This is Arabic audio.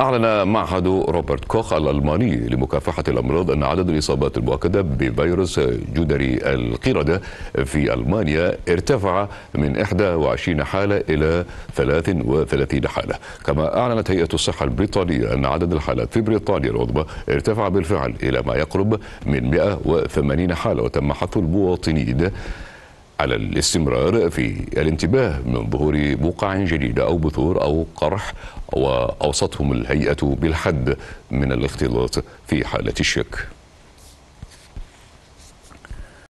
أعلن معهد روبرت كوخ الألماني لمكافحة الأمراض أن عدد الإصابات المؤكدة بفيروس جدري القردة في ألمانيا ارتفع من 21 حالة إلى 33 حالة كما أعلنت هيئة الصحة البريطانية أن عدد الحالات في بريطانيا العظمى ارتفع بالفعل إلى ما يقرب من 180 حالة وتم حث المواطنين على الاستمرار في الانتباه من ظهور بقع جديدة أو بثور أو قرح وأوصتهم الهيئة بالحد من الاختلاط في حالة الشك